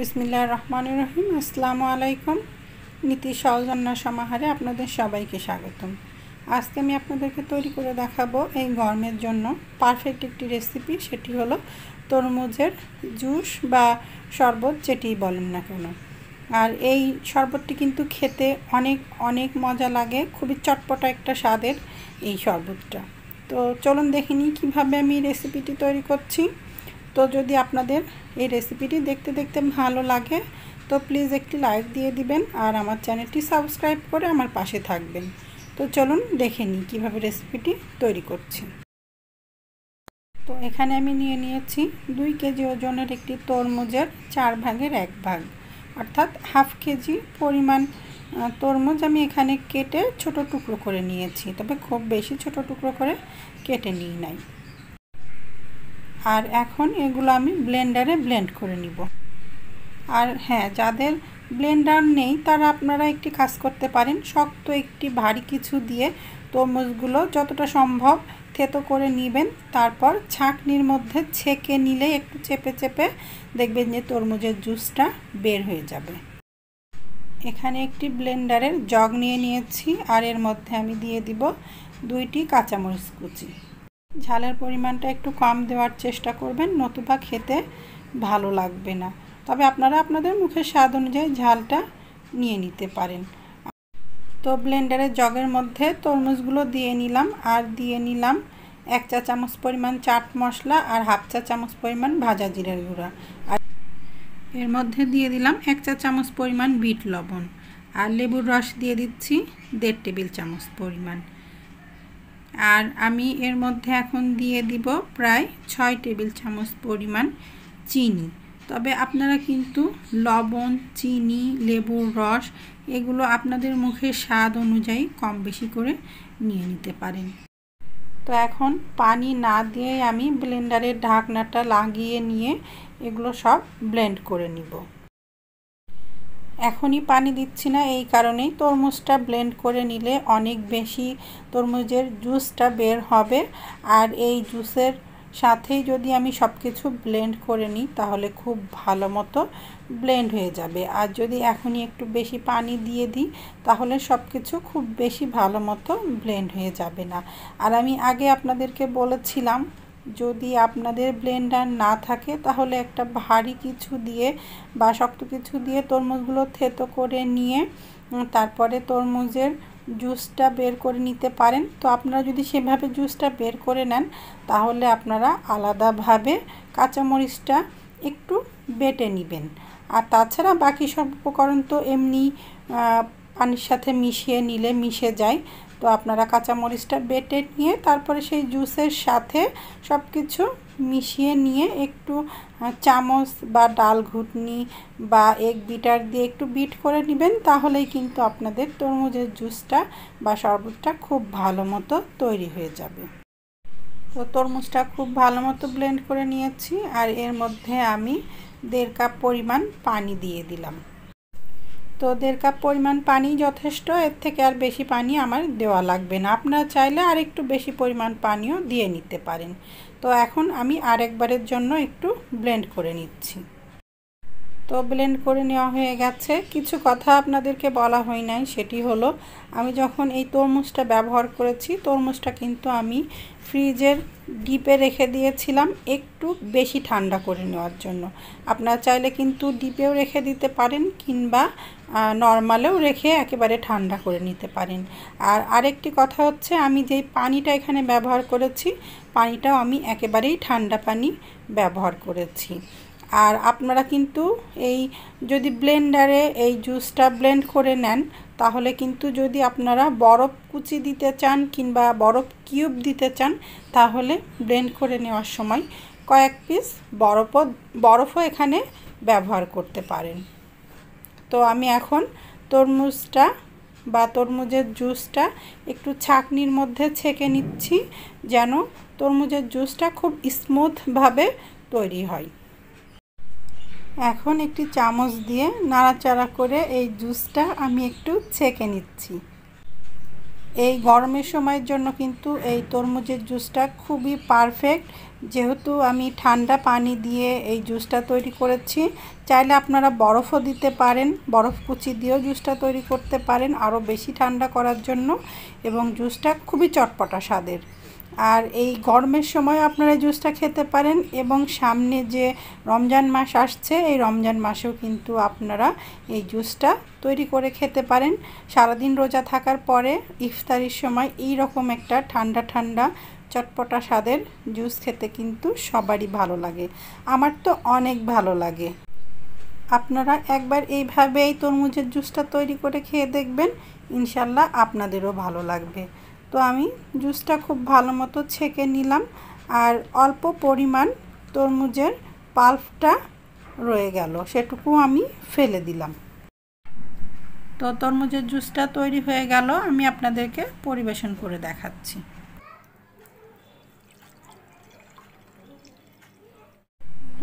বিসমিল্লা রহমান রহিম আসসালামু আলাইকুম নীতি সহজন্যা সমাহারে আপনাদের সবাইকে স্বাগতম আজকে আমি আপনাদেরকে তৈরি করে দেখাবো এই গরমের জন্য পারফেক্ট একটি রেসিপি সেটি হলো তরমুজের জুস বা শরবত যেটি বলেন না কেন আর এই শরবতটি কিন্তু খেতে অনেক অনেক মজা লাগে খুবই চটপটা একটা স্বাদের এই শরবতটা তো চলুন দেখিনি কিভাবে আমি রেসিপিটি তৈরি করছি তো যদি আপনাদের এই রেসিপিটি দেখতে দেখতে ভালো লাগে তো প্লিজ একটি লাইক দিয়ে দিবেন আর আমার চ্যানেলটি সাবস্ক্রাইব করে আমার পাশে থাকবেন তো চলুন দেখে নিই কীভাবে রেসিপিটি তৈরি করছি তো এখানে আমি নিয়ে নিয়েছি দুই কেজি ওজনের একটি তরমুজের চার ভাগের এক ভাগ অর্থাৎ হাফ কেজি পরিমাণ তরমুজ আমি এখানে কেটে ছোট টুকরো করে নিয়েছি তবে খুব বেশি ছোট টুকরো করে কেটে নিই নাই আর এখন এগুলো আমি ব্লেন্ডারে ব্লেন্ড করে নিব আর হ্যাঁ যাদের ব্লেন্ডার নেই তারা আপনারা একটি কাজ করতে পারেন শক্ত একটি ভারী কিছু দিয়ে তরমুজগুলো যতটা সম্ভব থেতো করে নেবেন তারপর ছাঁকনির মধ্যে ছেঁকে নিলে একটু চেপে চেপে দেখবেন যে তরমুজের জুসটা বের হয়ে যাবে এখানে একটি ব্লেন্ডারের জগ নিয়ে নিয়েছি আর এর মধ্যে আমি দিয়ে দিব দুইটি কাঁচামরিচ কুচি ঝালের পরিমাণটা একটু কম দেওয়ার চেষ্টা করবেন নতুবা খেতে ভালো লাগবে না তবে আপনারা আপনাদের মুখের স্বাদ অনুযায়ী ঝালটা নিয়ে নিতে পারেন তো ব্লেন্ডারের জগের মধ্যে তরমুজগুলো দিয়ে নিলাম আর দিয়ে নিলাম এক চা চামচ পরিমাণ চাট মশলা আর হাফ চা চামচ পরিমাণ ভাজা জিরের গুঁড়া আর এর মধ্যে দিয়ে দিলাম এক চা চামচ পরিমাণ বিট লবণ আর লেবুর রস দিয়ে দিচ্ছি দেড় টেবিল চামচ পরিমাণ আর আমি এর মধ্যে এখন দিয়ে দিব প্রায় ছয় টেবিল চামচ পরিমাণ চিনি তবে আপনারা কিন্তু লবণ চিনি লেবুর রস এগুলো আপনাদের মুখের স্বাদ অনুযায়ী কম বেশি করে নিয়ে নিতে পারেন তো এখন পানি না দিয়ে আমি ব্লেন্ডারের ঢাকনাটা লাগিয়ে নিয়ে এগুলো সব ব্লেন্ড করে নিব এখনই পানি দিচ্ছি না এই কারণেই তরমুজটা ব্লেন্ড করে নিলে অনেক বেশি তরমুজের জুসটা বের হবে আর এই জুসের সাথেই যদি আমি সব কিছু ব্লেন্ড করে নিই তাহলে খুব ভালো মতো ব্লেন্ড হয়ে যাবে আর যদি এখনই একটু বেশি পানি দিয়ে দিই তাহলে সব কিছু খুব বেশি ভালো মতো ব্লেন্ড হয়ে যাবে না আর আমি আগে আপনাদেরকে বলেছিলাম যদি আপনাদের ব্লেন্ডার না থাকে তাহলে একটা ভারী কিছু দিয়ে বা শক্ত কিছু দিয়ে তরমুজগুলো থেতো করে নিয়ে তারপরে তরমুজের জুসটা বের করে নিতে পারেন তো আপনারা যদি সেভাবে জুসটা বের করে নেন তাহলে আপনারা আলাদাভাবে কাঁচামরিচটা একটু বেটে নেবেন আর তাছাড়া বাকি সব উপকরণ তো এমনি পানির সাথে মিশিয়ে নিলে মিশে যায় তো আপনারা কাঁচামরিচটা বেটে নিয়ে তারপরে সেই জুসের সাথে সব কিছু মিশিয়ে নিয়ে একটু চামচ বা ডাল ঘুটনি বা এক বিটার দিয়ে একটু বিট করে নেবেন তাহলেই কিন্তু আপনাদের তরমুজের জুসটা বা শরবতটা খুব ভালো মতো তৈরি হয়ে যাবে তো তরমুজটা খুব ভালো মতো ব্লেন্ড করে নিয়েছি আর এর মধ্যে আমি দেড় কাপ পরিমাণ পানি দিয়ে দিলাম তো দেড় কাপ পরিমাণ পানি যথেষ্ট এর থেকে আর বেশি পানি আমার দেওয়া লাগবে না আপনারা চাইলে আর একটু বেশি পরিমাণ পানিও দিয়ে নিতে পারেন তো এখন আমি আরেকবারের জন্য একটু ব্লেন্ড করে নিচ্ছি তো ব্লেন্ড করে নেওয়া হয়ে গেছে কিছু কথা আপনাদেরকে বলা হয় নাই সেটি হলো আমি যখন এই তরমুজটা ব্যবহার করেছি তরমুজটা কিন্তু আমি ফ্রিজের ডিপে রেখে দিয়েছিলাম একটু বেশি ঠান্ডা করে নেওয়ার জন্য আপনারা চাইলে কিন্তু ডিপেও রেখে দিতে পারেন কিংবা নর্মালেও রেখে একেবারে ঠান্ডা করে নিতে পারেন আর আরেকটি কথা হচ্ছে আমি যেই পানিটা এখানে ব্যবহার করেছি পানিটাও আমি একেবারেই ঠান্ডা পানি ব্যবহার করেছি আর আপনারা কিন্তু এই যদি ব্লেন্ডারে এই জুসটা ব্লেন্ড করে নেন তাহলে কিন্তু যদি আপনারা বরফ কুচি দিতে চান কিংবা বরফ কিউব দিতে চান তাহলে ব্লেন্ড করে নেওয়ার সময় কয়েক পিস বরফও বরফও এখানে ব্যবহার করতে পারেন তো আমি এখন তরমুজটা বা তরমুজের জুসটা একটু ছাঁকনির মধ্যে ছেঁকে নিচ্ছি যেন তরমুজের জুসটা খুব স্মুথভাবে তৈরি হয় এখন একটি চামচ দিয়ে নাড়াচাড়া করে এই জুসটা আমি একটু ছেঁকে নিচ্ছি এই গরমের সময়ের জন্য কিন্তু এই তরমুজের জুসটা খুবই পারফেক্ট যেহেতু আমি ঠান্ডা পানি দিয়ে এই জুসটা তৈরি করেছি চাইলে আপনারা বরফও দিতে পারেন বরফ কুচি দিয়েও জুসটা তৈরি করতে পারেন আরও বেশি ঠান্ডা করার জন্য এবং জুসটা খুবই চটপটা স্বাদের আর এই গরমের সময় আপনারা জুসটা খেতে পারেন এবং সামনে যে রমজান মাস আসছে এই রমজান মাসেও কিন্তু আপনারা এই জুসটা তৈরি করে খেতে পারেন সারাদিন রোজা থাকার পরে ইফতারির সময় এই রকম একটা ঠান্ডা ঠান্ডা চটপটা স্বাদের জুস খেতে কিন্তু সবারই ভালো লাগে আমার তো অনেক ভালো লাগে আপনারা একবার এইভাবে এই তরমুজের জুসটা তৈরি করে খেয়ে দেখবেন ইনশাল্লাহ আপনাদেরও ভালো লাগবে তো আমি জুসটা খুব ভালো মতো ছেঁকে নিলাম আর অল্প পরিমাণ তরমুজের পাল্পটা রয়ে গেল সেটুকু আমি ফেলে দিলাম তো তরমুজের জুসটা তৈরি হয়ে গেল আমি আপনাদেরকে পরিবেশন করে দেখাচ্ছি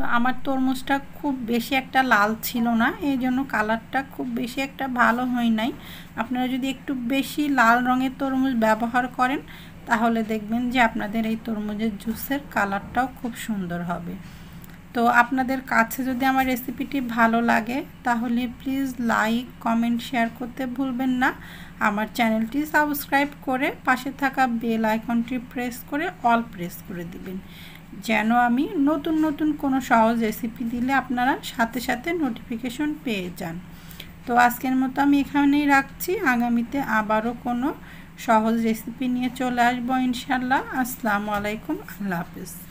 তো আমার তরমুজটা খুব বেশি একটা লাল ছিল না এই জন্য কালারটা খুব বেশি একটা ভালো হয় নাই আপনারা যদি একটু বেশি লাল রঙের তরমুজ ব্যবহার করেন তাহলে দেখবেন যে আপনাদের এই তরমুজের জুসের কালারটাও খুব সুন্দর হবে তো আপনাদের কাছে যদি আমার রেসিপিটি ভালো লাগে তাহলে প্লিজ লাইক কমেন্ট শেয়ার করতে ভুলবেন না আমার চ্যানেলটি সাবস্ক্রাইব করে পাশে থাকা বেল আইকনটি প্রেস করে অল প্রেস করে দিবেন যেন আমি নতুন নতুন কোনো সহজ রেসিপি দিলে আপনারা সাথে সাথে নোটিফিকেশন পেয়ে যান তো আজকের মতো আমি এখানেই রাখছি আগামীতে আবারও কোনো সহজ রেসিপি নিয়ে চলে আসবো ইনশাল্লাহ আসসালামু আলাইকুম আল্লাহ হাফিজ